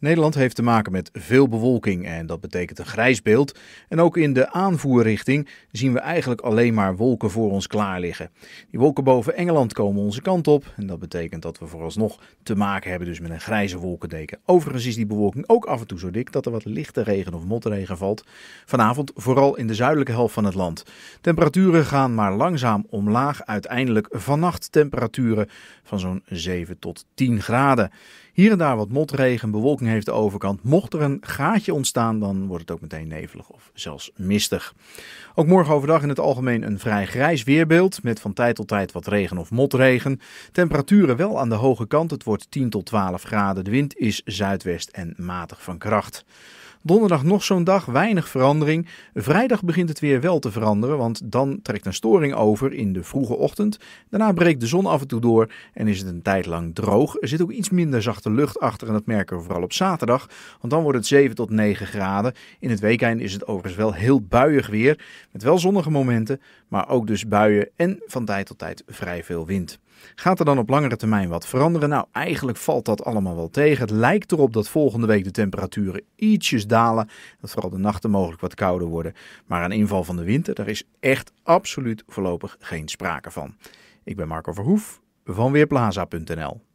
Nederland heeft te maken met veel bewolking en dat betekent een grijs beeld. En ook in de aanvoerrichting zien we eigenlijk alleen maar wolken voor ons klaar liggen. Die wolken boven Engeland komen onze kant op en dat betekent dat we vooralsnog te maken hebben dus met een grijze wolkendeken. Overigens is die bewolking ook af en toe zo dik dat er wat lichte regen of motregen valt. Vanavond vooral in de zuidelijke helft van het land. Temperaturen gaan maar langzaam omlaag, uiteindelijk vannacht temperaturen van zo'n 7 tot 10 graden. Hier en daar wat motregen, bewolking heeft de overkant. Mocht er een gaatje ontstaan, dan wordt het ook meteen nevelig of zelfs mistig. Ook morgen overdag in het algemeen een vrij grijs weerbeeld. Met van tijd tot tijd wat regen of motregen. Temperaturen wel aan de hoge kant. Het wordt 10 tot 12 graden. De wind is zuidwest en matig van kracht. Donderdag nog zo'n dag, weinig verandering. Vrijdag begint het weer wel te veranderen, want dan trekt een storing over in de vroege ochtend. Daarna breekt de zon af en toe door en is het een tijd lang droog. Er zit ook iets minder zachte lucht achter en dat merken we vooral op zaterdag. Want dan wordt het 7 tot 9 graden. In het weekend is het overigens wel heel buiig weer. Met wel zonnige momenten, maar ook dus buien en van tijd tot tijd vrij veel wind. Gaat er dan op langere termijn wat veranderen? Nou, eigenlijk valt dat allemaal wel tegen. Het lijkt erop dat volgende week de temperaturen ietsjes dalen. Dat vooral de nachten mogelijk wat kouder worden. Maar een inval van de winter, daar is echt absoluut voorlopig geen sprake van. Ik ben Marco Verhoef van Weerplaza.nl.